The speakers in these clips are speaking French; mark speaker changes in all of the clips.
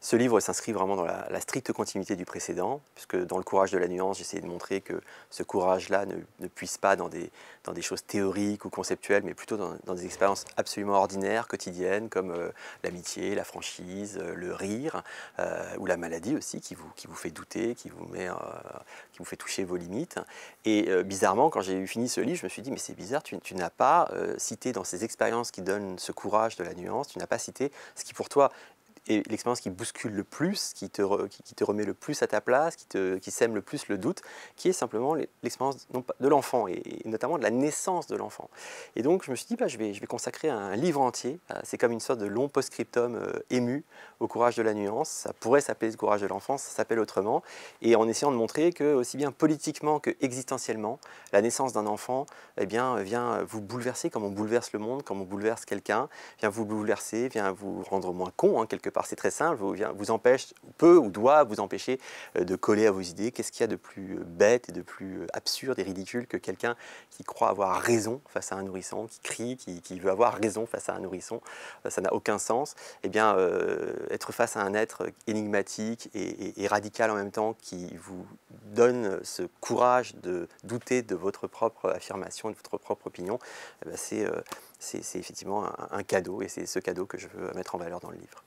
Speaker 1: Ce livre s'inscrit vraiment dans la, stricte continuité du précédent, puisque dans Le courage de la nuance, j'essayais de montrer que ce courage-là ne, ne, puisse pas dans des, dans des choses théoriques ou conceptuelles, mais plutôt dans, des expériences absolument ordinaires, quotidiennes, comme euh, l'amitié, la franchise, euh, le rire, euh, ou la maladie aussi, qui vous, qui vous fait douter, qui vous, met, qui vous fait toucher vos limites. Et bizarrement, quand j'ai fini ce livre, je me suis dit, mais c'est bizarre, tu n'as pas cité dans ces expériences qui donnent ce courage de la nuance, tu n'as pas cité ce qui pour toi et l'expérience qui bouscule le plus, qui te, qui, te, remet le plus à ta place, qui, sème le plus le doute, qui est simplement l'expérience de l'enfant et, notamment de la naissance de l'enfant. Et donc je me suis dit, bah, je, vais, je vais consacrer un livre entier, euh, c'est comme une sorte de long post-scriptum euh, ému au courage de la nuance, ça pourrait s'appeler le courage de l'enfant, ça s'appelle autrement, et en essayant de montrer que aussi bien politiquement que existentiellement, la naissance d'un enfant eh bien, vient vous bouleverser comme on bouleverse le monde, comme on bouleverse quelqu'un, vient vous bouleverser, vient vous rendre moins con hein, quelque part c'est très simple, vous, vous empêche, peut ou doit vous empêcher euh, de coller à vos idées. Qu'est-ce qu'il y a de plus euh, bête et de plus euh, absurde et ridicule que quelqu'un qui croit avoir raison face à un nourrisson, qui crie, qui, veut avoir raison face à un nourrisson Ça n'a aucun sens. Eh bien, être face à un être énigmatique et, radical en même temps qui vous donne ce courage de douter de votre propre affirmation, de votre propre opinion, eh ben, c'est effectivement un cadeau et c'est ce cadeau que je veux mettre en valeur dans le livre.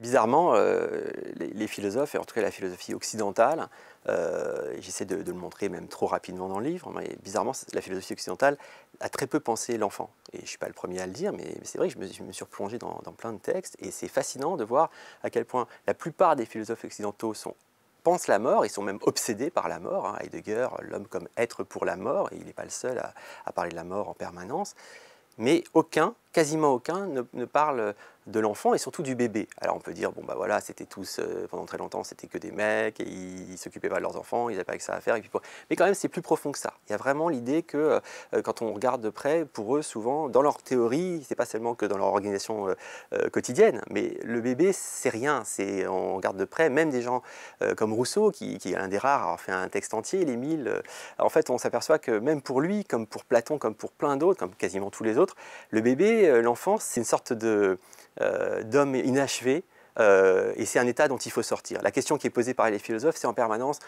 Speaker 1: Bizarrement, euh, les, philosophes, et en tout cas la philosophie occidentale, euh, j'essaie de, le montrer même trop rapidement dans le livre, mais bizarrement, la philosophie occidentale a très peu pensé l'enfant. Et je ne suis pas le premier à le dire, mais, c'est vrai que je me, suis replongé dans, plein de textes, et c'est fascinant de voir à quel point la plupart des philosophes occidentaux pensent la mort, ils sont même obsédés par la mort. Hein. Heidegger, l'homme comme être pour la mort, et il n'est pas le seul à, parler de la mort en permanence. Mais aucun, quasiment aucun, ne parle de l'enfant et surtout du bébé. Alors on peut dire, bon bah voilà, c'était tous, euh, pendant très longtemps, c'était que des mecs, et ils s'occupaient pas de leurs enfants, ils n'avaient pas que ça à faire. puis, mais quand même, c'est plus profond que ça. Il y a vraiment l'idée que euh, euh, quand on regarde de près, pour eux, souvent, dans leur théorie, c'est pas seulement que dans leur organisation quotidienne, mais le bébé, c'est rien. C'est, on regarde de près, même des gens comme Rousseau, qui, est l'un des rares à avoir fait un texte entier, les mille, en fait, on s'aperçoit que même pour lui, comme pour Platon, comme pour plein d'autres, comme quasiment tous les autres, le bébé, l'enfant c'est une sorte de... Euh, d'homme inachevé, euh, et c'est un état dont il faut sortir. La question qui est posée par les philosophes, c'est en permanence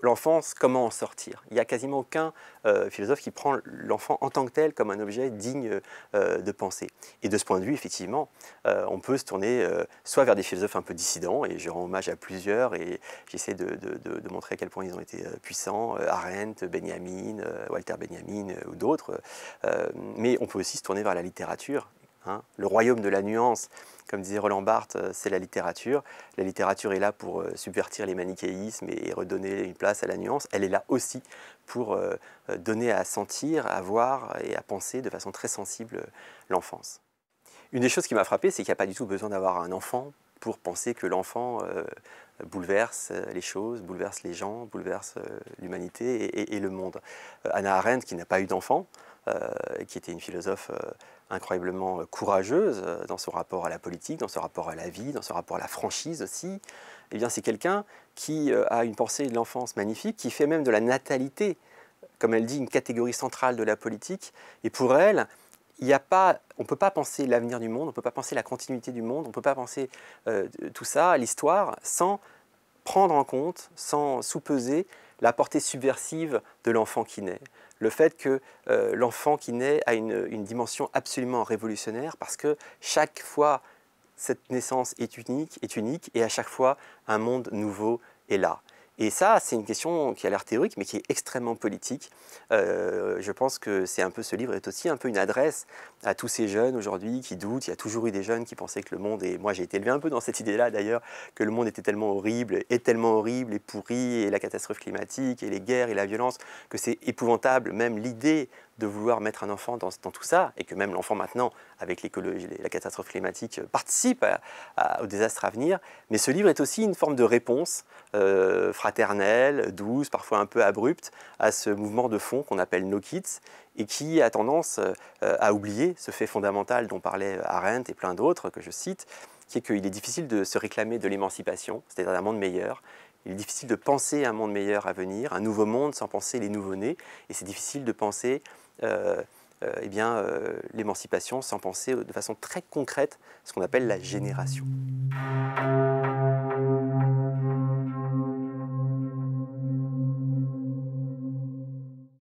Speaker 1: l'enfance, comment en sortir Il n'y a quasiment aucun euh, philosophe qui prend l'enfant en tant que tel comme un objet digne de pensée. Et de ce point de vue, effectivement, on peut se tourner soit vers des philosophes un peu dissidents, et je rends hommage à plusieurs, et j'essaie de, montrer à quel point ils ont été puissants, Arendt, Benjamin, Walter Benjamin ou d'autres, mais on peut aussi se tourner vers la littérature Hein. Le royaume de la nuance, comme disait Roland Barthes, euh, c'est la littérature. La littérature est là pour euh, subvertir les manichéismes et redonner une place à la nuance. Elle est là aussi pour euh, donner à sentir, à voir et à penser de façon très sensible l'enfance. Une des choses qui m'a frappé, c'est qu'il n'y a pas du tout besoin d'avoir un enfant pour penser que l'enfant bouleverse euh, les choses, bouleverse les gens, bouleverse euh, l'humanité et, le monde. Euh, Anna Arendt, qui n'a pas eu d'enfant, qui était une philosophe incroyablement courageuse dans son rapport à la politique, dans son rapport à la vie, dans son rapport à la franchise aussi, eh bien c'est quelqu'un qui a une pensée de l'enfance magnifique, qui fait même de la natalité, comme elle dit, une catégorie centrale de la politique. Et pour elle, on ne peut pas penser l'avenir du monde, on ne peut pas penser la continuité du monde, on ne peut pas penser euh, tout ça, l'histoire, sans prendre en compte, sans sous-peser la portée subversive de l'enfant qui naît. Le fait que euh, l'enfant qui naît a une, une, dimension absolument révolutionnaire parce que chaque fois cette naissance est unique, est unique et à chaque fois un monde nouveau est là. Et ça, c'est une question qui a l'air théorique, mais qui est extrêmement politique. Euh, je pense que c'est un peu ce livre est aussi un peu une adresse à tous ces jeunes aujourd'hui qui doutent. Il y a toujours eu des jeunes qui pensaient que le monde, et moi j'ai été élevé un peu dans cette idée-là d'ailleurs, que le monde était tellement horrible, est tellement horrible et pourri, et la catastrophe climatique, et les guerres, et la violence, que c'est épouvantable, même l'idée de vouloir mettre un enfant dans, dans tout ça, et que même l'enfant maintenant, avec l'écologie, la catastrophe climatique, euh, participe au désastre à venir. Mais ce livre est aussi une forme de réponse euh, fraternelle, douce, parfois un peu abrupte, à ce mouvement de fond qu'on appelle No Kids, et qui a tendance euh, à oublier ce fait fondamental dont parlait euh, Arendt et plein d'autres que je cite, qui est qu'il est difficile de se réclamer de l'émancipation, c'est-à-dire d'un monde meilleur. Il est difficile de penser un monde meilleur à venir, un nouveau monde sans penser les nouveaux nés et c'est difficile de penser euh, euh eh bien, l'émancipation sans penser de façon très concrète ce qu'on appelle la génération.